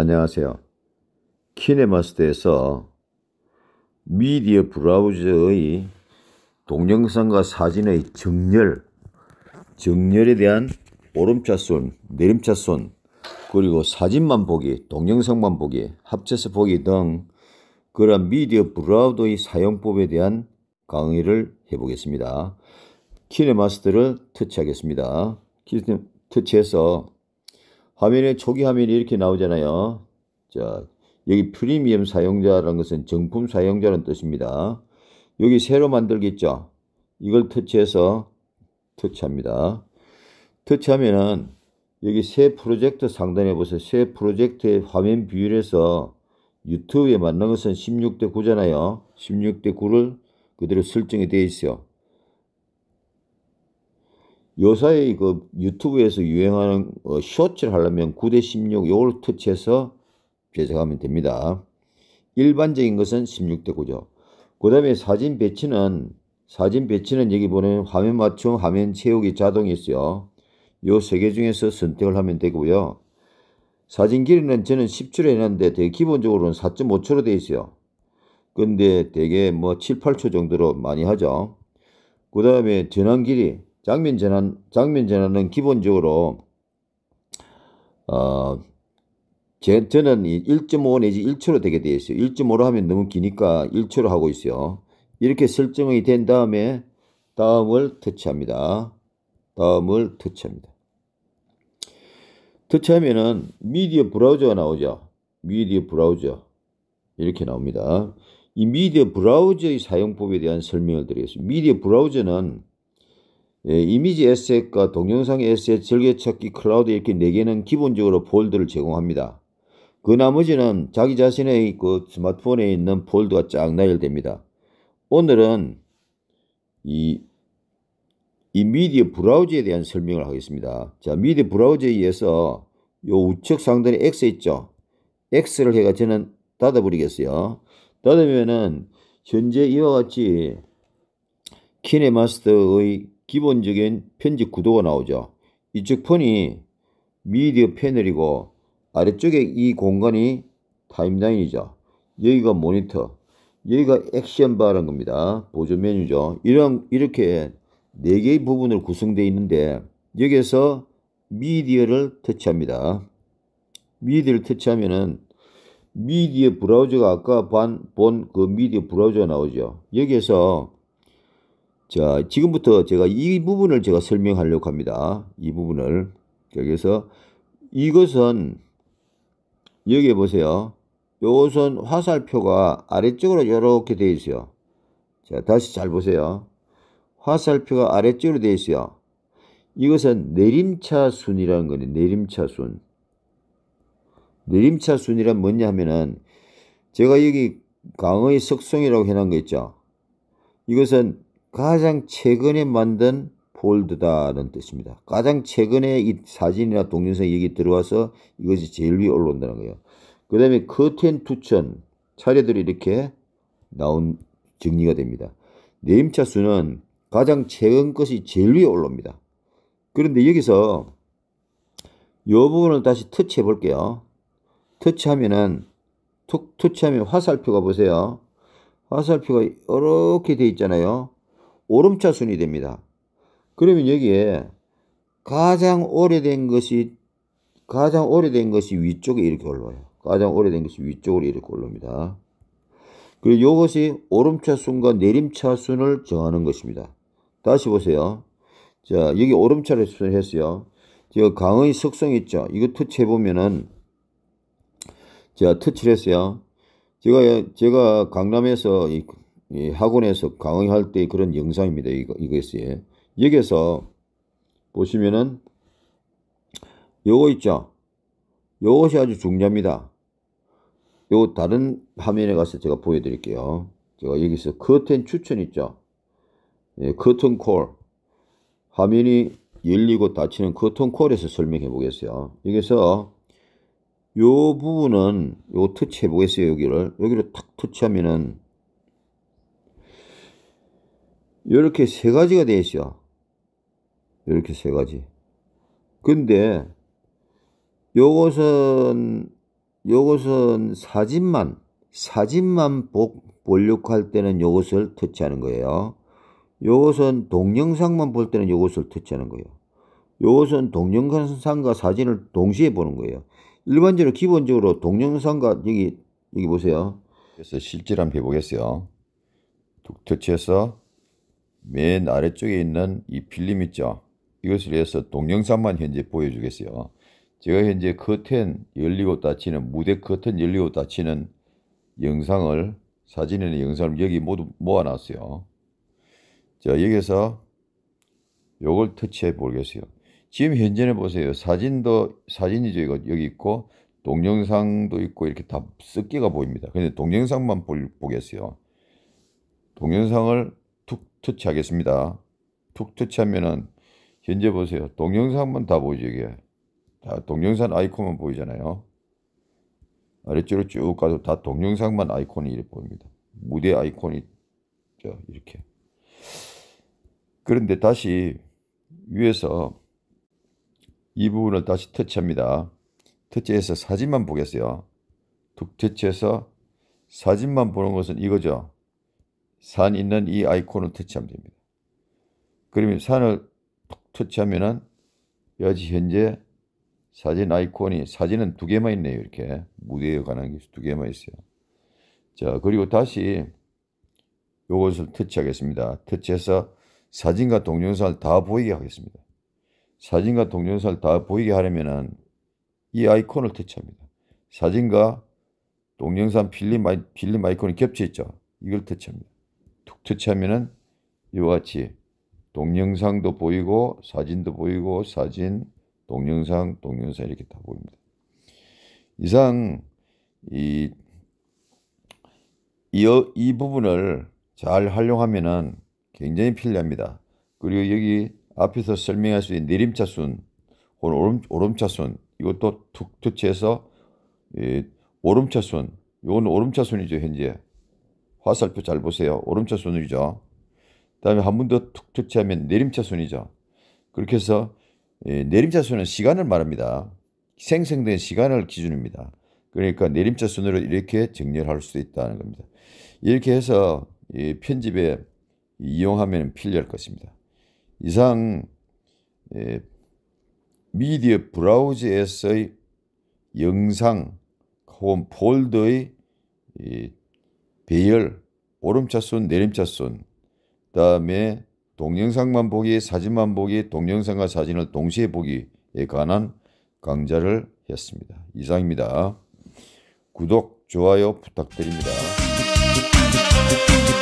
안녕하세요. 키네마스터에서 미디어 브라우저의 동영상과 사진의 정렬, 정렬에 대한 오름차순, 내림차순, 그리고 사진만 보기, 동영상만 보기, 합쳐서 보기 등 그런 미디어 브라우저의 사용법에 대한 강의를 해보겠습니다. 키네마스터를 터치하겠습니다. 터치해서 화면에 초기 화면이 이렇게 나오잖아요. 자, 여기 프리미엄 사용자라는 것은 정품 사용자라는 뜻입니다. 여기 새로 만들겠죠 이걸 터치해서 터치합니다. 터치하면은 여기 새 프로젝트 상단에 보세요. 새 프로젝트의 화면 비율에서 유튜브에 맞는 것은 16대 9잖아요. 16대 9를 그대로 설정이 되어 있어요. 요사이 그 유튜브에서 유행하는 어, 쇼츠를 하려면 9대 16 요걸 터치해서 배정하면 됩니다. 일반적인 것은 16대 9죠. 그 다음에 사진 배치는 사진 배치는 여기 보면 화면 맞춤, 화면 채우기 자동이 있어요. 요 세 개 중에서 선택을 하면 되고요. 사진 길이는 저는 10초로 해놨는데 되게 기본적으로는 4.5초로 되어 있어요. 근데 되게 뭐 7, 8초 정도로 많이 하죠. 그 다음에 전환 길이 장면 전환, 장면 전환은 기본적으로, 어, 제, 저는 1.5 내지 1초로 되게 되어 있어요. 1.5로 하면 너무 기니까 1초로 하고 있어요. 이렇게 설정이 된 다음에 다음을 터치합니다. 다음을 터치합니다. 터치하면은 미디어 브라우저가 나오죠. 미디어 브라우저. 이렇게 나옵니다. 이 미디어 브라우저의 사용법에 대한 설명을 드리겠습니다. 미디어 브라우저는 예, 이미지 에셋과 동영상 에셋 즐겨찾기 클라우드 이렇게 4개는 기본적으로 폴드를 제공합니다. 그 나머지는 자기 자신의 그 스마트폰에 있는 폴드가 쫙 나열됩니다. 오늘은 이, 이 미디어 브라우저에 대한 설명을 하겠습니다. 자, 미디어 브라우저에 의해서 요 우측 상단에 X 있죠? X를 해가 저는 닫아버리겠어요. 닫으면은 현재 이와 같이 키네마스터의 기본적인 편집 구도가 나오죠. 이쪽 폰이 미디어 패널이고 아래쪽에 이 공간이 타임라인이죠. 여기가 모니터, 여기가 액션바라는 겁니다. 보조 메뉴죠. 이런 이렇게 네 개의 부분으로 구성되어 있는데 여기에서 미디어를 터치합니다. 미디어를 터치하면은 미디어 브라우저가 아까 본 그 미디어 브라우저가 나오죠. 여기에서 자, 지금부터 제가 이 부분을 제가 설명하려고 합니다. 이 부분을. 여기서 이것은 여기 보세요. 요것 화살표가 아래쪽으로 이렇게 되어 있어요. 자, 다시 잘 보세요. 화살표가 아래쪽으로 되어 있어요. 이것은 내림차순이라는 거네. 내림차순. 내림차순이란 뭐냐 하면은 제가 여기 강의 석성이라고 해놓은 거 있죠. 이것은 가장 최근에 만든 폴드다는 라 뜻입니다. 가장 최근에 이 사진이나 동영상 얘기 들어와서 이것이 제일 위에 올라온다는 거예요. 그 다음에 커튼 투천 차례들이 이렇게 나온 정리가 됩니다. 네임차 수는 가장 최근 것이 제일 위에 올라옵니다. 그런데 여기서 이 부분을 다시 터치해 볼게요. 터치하면은 툭 터치하면 화살표가 보세요. 화살표가 이렇게 되어 있잖아요. 오름차 순이 됩니다. 그러면 여기에 가장 오래된 것이 가장 오래된 것이 위쪽에 이렇게 올라와요. 가장 오래된 것이 위쪽으로 이렇게 올라옵니다. 그리고 이것이 오름차 순과 내림차 순을 정하는 것입니다. 다시 보세요. 자, 여기 오름차를 했어요. 지금 강의 석성 있죠? 이거 터치해보면은, 제가 터치를 했어요. 제가, 제가 강남에서 이 학원에서 강의할 때 그런 영상입니다. 이거, 이것이. 여기서 에 보시면은 요거 있죠? 요것이 아주 중요합니다. 요 다른 화면에 가서 제가 보여드릴게요. 제가 여기서 커튼 추천 있죠? 예, 커튼 콜. 화면이 열리고 닫히는 커튼 콜에서 설명해 보겠어요. 여기서 요 부분은 요 터치해 보겠어요. 여기를. 여기를 탁 터치하면은 이렇게 세 가지가 되어 있어. 이렇게 세 가지. 근데 요것은 요것은 사진만 사진만 볼록할 때는 요것을 터치하는 거예요. 요것은 동영상만 볼 때는 요것을 터치하는 거예요. 요것은 동영상과 사진을 동시에 보는 거예요. 일반적으로 기본적으로 동영상과 여기 여기 보세요. 그래서 실질 한번 해보겠어요. 툭 터치해서 맨 아래쪽에 있는 이 필름 있죠. 이것을 해서 동영상만 현재 보여주겠어요. 제가 현재 커튼 열리고 닫히는 무대 커튼 열리고 닫히는 영상을 사진이나 영상을 여기 모두 모아놨어요. 자 여기서 요걸 터치해 보겠어요. 지금 현재는 보세요. 사진도 사진이죠. 이거 여기 있고 동영상도 있고 이렇게 다 섞개가 보입니다. 근데 동영상만 보, 보겠어요. 동영상을 툭터치 하겠습니다. 툭터치 하면은 현재 보세요. 동영상만 다 보이죠 이게. 다 동영상 아이콘만 보이잖아요. 아래쪽으로 쭉 가도 다 동영상만 아이콘이 이렇게 보입니다. 무대 아이콘이 이렇게. 그런데 다시 위에서 이 부분을 다시 터치합니다. 터치해서 사진만 보겠어요. 툭 터치해서 사진만 보는 것은 이거죠. 산 있는 이 아이콘을 터치하면 됩니다. 그러면 산을 터치하면은 여지 현재 사진 아이콘이 사진은 두 개만 있네요. 이렇게 무대에 관한 게 두 개만 있어요. 자 그리고 다시 요것을 터치하겠습니다. 터치해서 사진과 동영상을 다 보이게 하겠습니다. 사진과 동영상을 다 보이게 하려면은 이 아이콘을 터치합니다. 사진과 동영상 필름 아이콘이 겹쳐 있죠. 이걸 터치합니다. 터치하면은 이와 같이 동영상도 보이고 사진도 보이고 사진, 동영상, 동영상 이렇게 다 보입니다. 이상 이, 이, 이 부분을 잘 활용하면은 굉장히 편리합니다. 그리고 여기 앞에서 설명할 수 있는 내림차순 혹은 오름, 오름차순 이것도 툭 터치해서 예, 오름차순 이건 오름차순이죠 현재 화살표 잘 보세요. 오름차 순이죠 다음에 한 번 더툭 터치하면 내림차 순이죠 그렇게 해서 예, 내림차 순은 시간을 말합니다. 생성된 시간을 기준입니다. 그러니까 내림차 순으로 이렇게 정렬할 수도 있다는 겁니다. 이렇게 해서 예, 편집에 이용하면 필요할 것입니다. 이상 예, 미디어 브라우저에서의 영상 혹은 폴더의 배열, 오름차순, 내림차순, 다음에 동영상만 보기, 사진만 보기, 동영상과 사진을 동시에 보기에 관한 강좌를 했습니다. 이상입니다. 구독, 좋아요 부탁드립니다.